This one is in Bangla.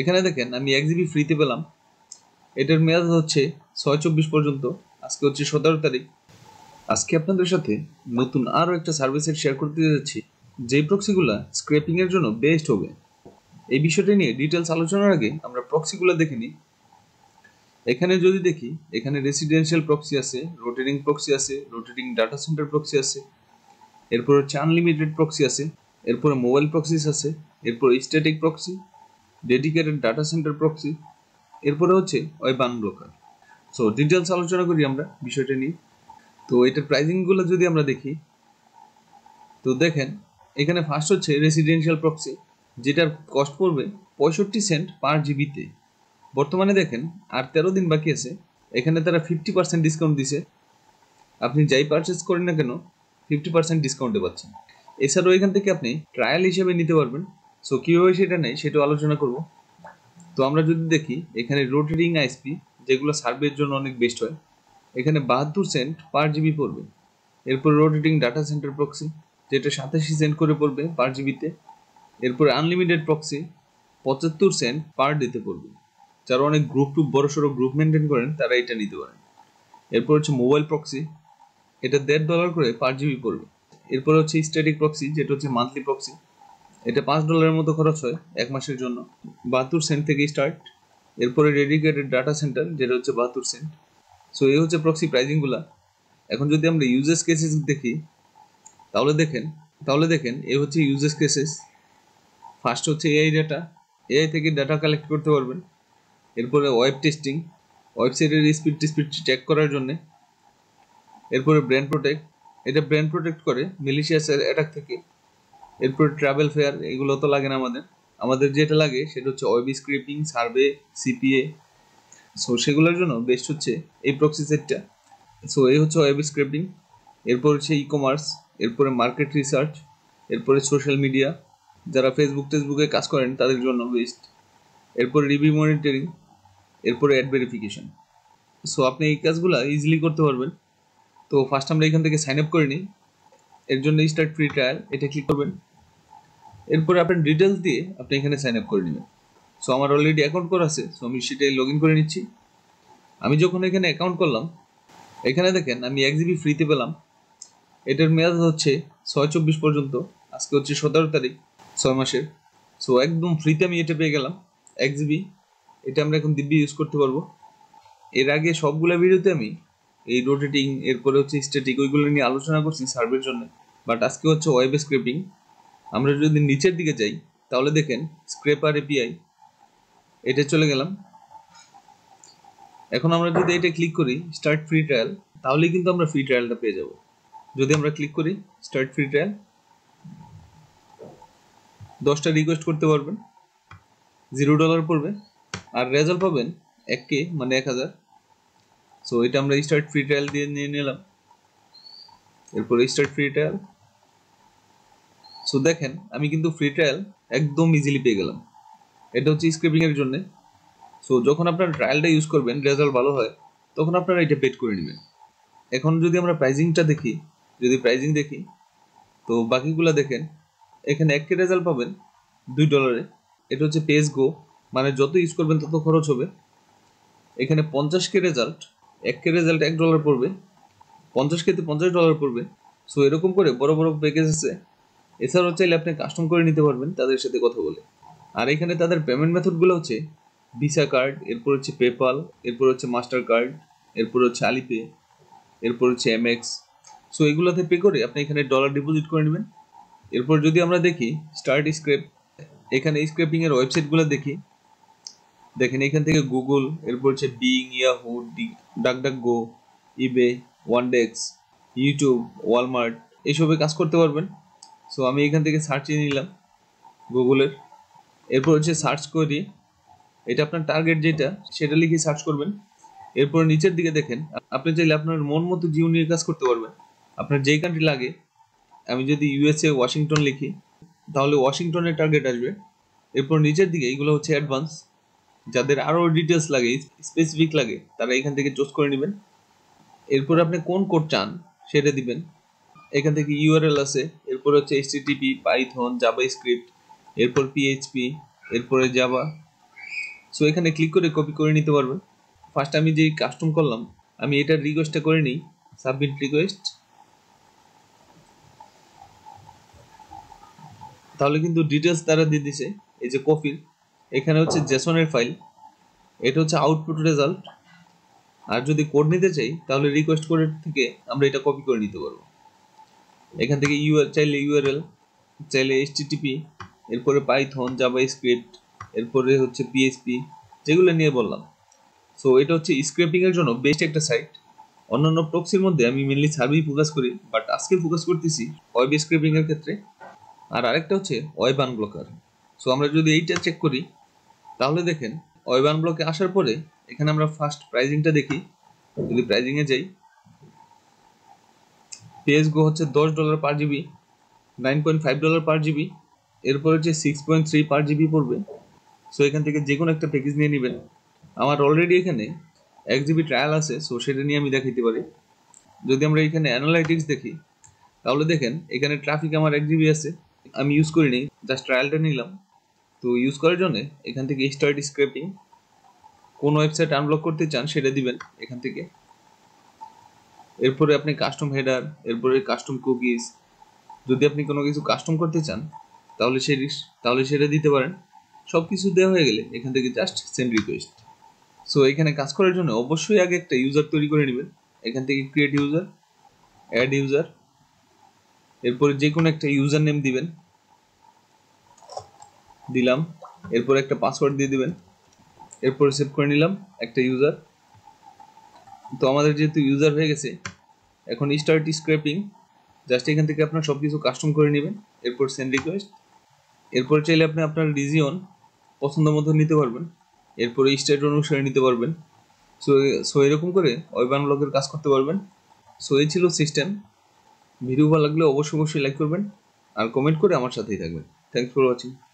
এখানে দেখেন আমি এক জিবি ফ্রিতে পেলাম এটার মেয়াদ হচ্ছে ছয় চব্বিশ পর্যন্ত আজকে হচ্ছে সতেরো তারিখ আজকে আপনাদের সাথে নতুন আরও একটা সার্ভিসের শেয়ার করতে যাচ্ছি যে প্রক্সিগুলা স্ক্র্যাপিংয়ের জন্য বেস্ট হবে এই বিষয়টি নিয়ে ডিটেলস আলোচনার আগে আমরা প্রক্সিগুলো দেখে নিই এখানে যদি দেখি এখানে রেসিডেন্সিয়াল প্রক্সি আছে রোটেটিং প্রক্সি আছে রোটেটিং ডাটা সেন্টার প্রক্সি আছে এরপর হচ্ছে আনলিমিটেড প্রক্সি আছে এরপরে মোবাইল প্রক্সিস আছে এরপর static proxy dedicated data center proxy এরপরে হচ্ছে ওয়েবান ব্রোকার সো ডিটেলস আলোচনা করি আমরা বিষয়টা নিয়ে তো এটার প্রাইজিংগুলো যদি আমরা দেখি তো দেখেন এখানে ফার্স্ট হচ্ছে রেসিডেন্সিয়াল প্রক্সি যেটার কস্ট পড়বে পঁয়ষট্টি সেন্ট পার জিবিতে বর্তমানে দেখেন আর তেরো দিন বাকি আছে এখানে তারা ফিফটি পার্সেন্ট ডিসকাউন্ট দিছে আপনি যাই পারচেস করেন না কেন ফিফটি পার্সেন্ট ডিসকাউন্টে পাচ্ছেন এছাড়াও এখান থেকে আপনি ট্রায়াল হিসেবে নিতে পারবেন সো কীভাবে সেটা নেই সেটাও আলোচনা করব তো আমরা যদি দেখি এখানে রোটেটিং আইএসপি যেগুলো সার্ভের জন্য অনেক বেস্ট হয় এখানে বাহাত্তর সেন্ট পার জিবি পড়বে এরপর রোটেটিং ডাটা সেন্টার প্রক্সি যেটা সাতাশি সেন্ট করে পড়বে পার জিবিতে এরপর আনলিমিটেড প্রক্সি পঁচাত্তর সেন্ট পার ডিতে পড়বে যারা অনেক গ্রুপ টুপ বড়ো সড়ো গ্রুপ মেনটেন করেন তারা এটা নিতে পারেন এরপর হচ্ছে মোবাইল প্রক্সি এটা দেড় ডলার করে পার জিবি পড়বে এরপর হচ্ছে স্ট্যাটিক প্রক্সি যেটা হচ্ছে মান্থলি প্রক্সি এটা পাঁচ ডলারের মতো খরচ হয় এক মাসের জন্য বাহাত্তর সেন্ট থেকে স্টার্ট এরপরে ডেডিকেটেড ডাটা সেন্টার যেটা হচ্ছে বাহাত্তর সেন্ট সো এই হচ্ছে প্রক্সি প্রাইজিংগুলা এখন যদি আমরা ইউজেস কেসেস দেখি তাহলে দেখেন তাহলে দেখেন এ হচ্ছে ইউজেস কেসেস ফার্স্ট হচ্ছে এআই ডাটা এআই থেকে ডাটা কালেক্ট করতে পারবেন এরপরে ওয়েব টেস্টিং ওয়েবসাইটের স্পিড স্পিড চেক করার জন্যে এরপরে ব্র্যান্ড প্রোটেক্ট এটা ব্র্যান্ড প্রোটেক্ট করে মিলিশিয়াসের অ্যাটাক থেকে এরপর ট্রাভেল ফেয়ার এগুলো তো লাগে না আমাদের আমাদের যেটা লাগে সেটা হচ্ছে web scripting survey CPA so সেগুলোর জন্য বেস্ট হচ্ছে এই প্রক্সি সেটটা সো এই হচ্ছে ওয়েব স্ক্রিপ্টিং এরপর হচ্ছে ই কমার্স এরপরে মার্কেট রিসার্চ এরপরে সোশ্যাল মিডিয়া যারা ফেসবুক টেসবুকে কাজ করেন তাদের জন্য বেস্ট এরপর রিভিউ মনিটরিং এরপরে অ্যাড ভেরিফিকেশন সো আপনি এই কাজগুলো ইজিলি করতে পারবেন তো ফার্স্ট আমরা এখান থেকে সাইন আপ করে নিই এর জন্য স্টার্ট ফ্রি ট্রায়াল এটা ক্লিক করবেন এরপরে আপনার ডিটেলস দিয়ে আপনি এখানে সাইন আপ করে নেবেন সো আমার অলরেডি অ্যাকাউন্ট করা আছে সো আমি সেটাই লগ করে নিচ্ছি আমি যখন এখানে অ্যাকাউন্ট করলাম এখানে দেখেন আমি এক জিবি ফ্রিতে পেলাম এটার মেয়াদ হচ্ছে ছয় চব্বিশ পর্যন্ত আজকে হচ্ছে সতেরো তারিখ ছয় মাসের সো একদম ফ্রিতে আমি এটা পেয়ে গেলাম এক জিবি এটা আমরা এখন দিব্যি ইউজ করতে পারবো এর আগে সবগুলো ভিডিওতে আমি এই রোটেটিং এরপরে হচ্ছে স্ট্যাটিক ওইগুলো নিয়ে আলোচনা করছি সার্ভের জন্য বাট আজকে হচ্ছে ওয়েব স্ক্রিপিং আমরা যদি নিচের দিকে যাই তাহলে দেখেন স্ক্রেপার এপিআই এটা চলে গেলাম এখন আমরা যদি এটা ক্লিক করি স্টার্ট ফ্রি ট্রায়াল তাহলেই কিন্তু আমরা ফ্রি ট্রায়ালটা পেয়ে যাব যদি আমরা ক্লিক করি স্টার্ট ফ্রি ট্রায়াল দশটা রিকোয়েস্ট করতে পারবেন জিরো ডলার পড়বে আর রেজাল্ট পাবেন এক কে মানে এক হাজার সো এটা আমরা স্টার্ট ফ্রি ট্রায়াল দিয়ে নিয়ে নিলাম এরপরে স্টার্ট ফ্রি ট্রায়াল সো দেখেন আমি কিন্তু ফ্রি ট্রায়াল একদম ইজিলি পেয়ে গেলাম এটা হচ্ছে স্ক্রিপিংয়ের জন্য সো যখন আপনার ট্রায়ালটা ইউজ করবেন রেজাল্ট ভালো হয় তখন আপনারা এটা পেড করে নেবেন এখন যদি আমরা প্রাইজিংটা দেখি যদি প্রাইজিং দেখি তো বাকিগুলো দেখেন এখানে কে রেজাল্ট পাবেন দুই ডলারে এটা হচ্ছে পেজ গো মানে যত ইউজ করবেন তত খরচ হবে এখানে পঞ্চাশ কে রেজাল্ট এক কে রেজাল্ট এক ডলার পড়বে পঞ্চাশ কেতে পঞ্চাশ ডলার পড়বে সো এরকম করে বড় বড় প্যাকেজ আছে এছাড়াও চাইলে আপনি কাস্টম করে নিতে পারবেন তাদের সাথে কথা বলে আর এখানে তাদের পেমেন্ট মেথডগুলো হচ্ছে ভিসা কার্ড এরপর হচ্ছে পেপাল এরপর হচ্ছে মাস্টার কার্ড এরপর হচ্ছে আলিপে এরপর হচ্ছে এমএক্স সো এগুলোতে পে করে আপনি এখানে ডলার ডিপোজিট করে নেবেন এরপর যদি আমরা দেখি স্টার্ট স্ক্রেপ এখানে স্ক্রেপিংয়ের ওয়েবসাইটগুলো দেখি দেখেন এখান থেকে গুগল এরপর হচ্ছে Bing Yahoo go eBay Yandex YouTube Walmart এইসবে কাজ করতে পারবেন সো আমি এখান থেকে সার্চে নিলাম গুগলের এরপর হচ্ছে সার্চ করি এটা আপনার টার্গেট যেটা সেটা লিখে সার্চ করবেন এরপর নিচের দিকে দেখেন আপনি চাইলে আপনার মন মতো জিও নিয়ে কাজ করতে পারবেন আপনার যেই কান্ট্রি লাগে আমি যদি ইউএসএ ওয়াশিংটন লিখি তাহলে ওয়াশিংটনের টার্গেট আসবে এরপর নিচের দিকে এগুলো হচ্ছে অ্যাডভান্স যাদের আরও ডিটেলস লাগে স্পেসিফিক লাগে তারা এখান থেকে চুজ করে নেবেন এরপর আপনি কোন কোড চান সেটা দিবেন এখান থেকে ইউআরএল আছে এরপর হচ্ছে এইচটিটিপি পাইথন জাভা স্ক্রিপ্ট এরপর পিএইচপি এরপরে জাভা সো এখানে ক্লিক করে কপি করে নিতে পারবেন ফার্স্ট আমি যেই কাস্টম করলাম আমি এটার রিকোয়েস্টটা করে নিই সাবমিট রিকোয়েস্ট তাহলে কিন্তু ডিটেলস তারা দিয়ে দিছে এই যে কপির এখানে হচ্ছে জেসনের ফাইল এটা হচ্ছে আউটপুট রেজাল্ট আর যদি কোড নিতে চাই তাহলে রিকোয়েস্ট কোডের থেকে আমরা এটা কপি করে নিতে পারবো এখান থেকে ইউআর চাইলে ইউআরএল চাইলে এসটিটিপি এরপরে পাইথন জাভা স্ক্রিপ্ট এরপরে হচ্ছে পিএইচপি যেগুলো নিয়ে বললাম সো এটা হচ্ছে স্ক্রেপিং এর জন্য বেস্ট একটা সাইট অন্যান্য প্রক্সির মধ্যে আমি মেনলি সার্ভি ফোকাস করি বাট আজকে ফোকাস করতেছি ওয়েব স্ক্রেপিং এর ক্ষেত্রে আর আরেকটা হচ্ছে ওয়েব আনব্লকার সো আমরা যদি এইটা চেক করি তাহলে দেখেন ওয়েব আনব্লকে আসার পরে এখানে আমরা ফার্স্ট প্রাইজিংটা দেখি যদি প্রাইজিংয়ে যাই পিএস গো হচ্ছে দশ dollar per GB nine point five dollar per GB এরপর হচ্ছে six point three per GB পড়বে সো এখান থেকে যে কোনো একটা প্যাকেজ নিয়ে নেবেন আমার অলরেডি এখানে এক জিবি ট্রায়াল আছে সো সেটা নিয়ে আমি দেখাইতে পারি যদি আমরা এখানে অ্যানালাইটিক্স দেখি তাহলে দেখেন এখানে ট্রাফিক আমার এক জিবি আছে আমি ইউজ করিনি জাস্ট ট্রায়ালটা নিলাম তো ইউজ করার জন্য এখান থেকে স্টার্ট স্ক্রেপিং কোন ওয়েবসাইট আনব্লক করতে চান সেটা দিবেন এখান থেকে এরপরে আপনি কাস্টম হেডার এরপরে কাস্টম কুকিজ যদি আপনি কোনো কিছু কাস্টম করতে চান তাহলে সে তাহলে সেটা দিতে পারেন সব কিছু দেওয়া হয়ে গেলে এখান থেকে জাস্ট সেন্ড রিকোয়েস্ট সো এখানে কাজ করার জন্য অবশ্যই আগে একটা ইউজার তৈরি করে নেবেন এখান থেকে ক্রিয়েট ইউজার অ্যাড ইউজার এরপরে যে কোনো একটা ইউজার নেম দিবেন দিলাম এরপর একটা পাসওয়ার্ড দিয়ে দিবেন এরপরে সেভ করে নিলাম একটা ইউজার তো আমাদের যেহেতু ইউজার হয়ে গেছে এখন স্টার্ট স্ক্র্যাপিং জাস্ট এখান থেকে আপনার সব কিছু কাস্টম করে নেবেন এরপর সেন্ড রিকোয়েস্ট এরপর চাইলে আপনি আপনার রিজিয়ন পছন্দ মতো নিতে পারবেন এরপরে স্টেট অনুসারে নিতে পারবেন সো সো এরকম করে ওয়েবান ব্লগের কাজ করতে পারবেন সো এই ছিল সিস্টেম ভিডিও ভালো লাগলে অবশ্যই অবশ্যই লাইক করবেন আর কমেন্ট করে আমার সাথেই থাকবেন থ্যাংকস ফর ওয়াচিং